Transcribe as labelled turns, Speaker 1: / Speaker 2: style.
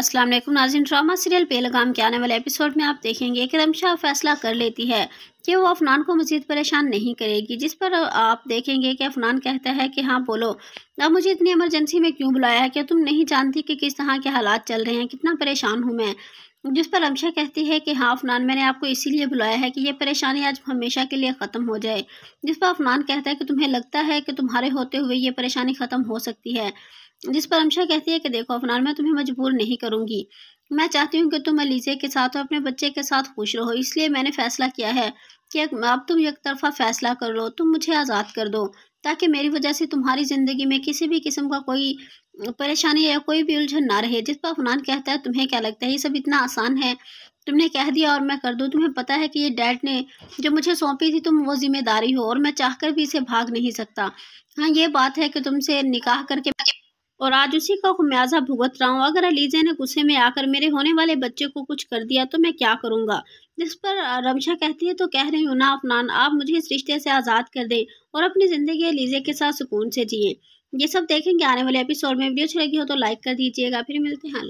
Speaker 1: Aslam Nazin drama serial Pahalgam के आने वाले एपिसोड में आप देखेंगे कि रमशा फैसला कर लेती है कि वो अफनान को मज़ीद परेशान नहीं करेगी जिस पर आप देखेंगे कि अफनान कहता है कि हाँ बोलो अब मुझे इतनी इमरजेंसी में क्यों बुलाया है कि तुम नहीं जानती कि किस तरह के हालात चल रहे हैं कितना परेशान हूँ मैं जिस पर अमशा कहती है कि हाँ अफनान मैंने आपको इसीलिए बुलाया है कि ये परेशानी आज हमेशा के लिए ख़त्म हो जाए जिस पर अफनान कहता है कि तुम्हें लगता है कि तुम्हारे होते हुए ये परेशानी ख़त्म हो सकती है जिस पर रमशा कहती है कि देखो अफनान मैं तुम्हें मजबूर नहीं करूँगी मैं चाहती हूँ कि तुम अलीज़े के साथ और अपने बच्चे के साथ खुश रहो इसलिए मैंने फ़ैसला किया है कि अब तुम एक तरफा फैसला कर लो तुम मुझे आज़ाद कर दो ताकि मेरी वजह से तुम्हारी ज़िंदगी में किसी भी किस्म का कोई परेशानी या कोई भी उलझन ना रहे जिस पर अफनान कहता है तुम्हें क्या लगता है ये सब इतना आसान है तुमने कह दिया और मैं कर दूँ तुम्हें पता है कि ये डैड ने जो मुझे सौंपी थी तुम वो जिम्मेदारी हो और मैं चाहकर भी इसे भाग नहीं सकता हाँ ये बात है कि तुमसे निकाह करके और आज उसी का खुमियाजा भुगत रहा हूँ अगर अलीजा ने गुस्से में आकर मेरे होने वाले बच्चे को कुछ कर दिया तो मैं क्या करूँगा जिस पर रमशा कहती है तो कह रही हूँ ना अफनान आप मुझे इस रिश्ते से आज़ाद कर दें और अपनी ज़िंदगी अलीजे के साथ सुकून से जिए ये सब देखेंगे आने वाले एपिसोड में वीडियो अच्छी लगी हो तो लाइक कर दीजिएगा फिर मिलते हैं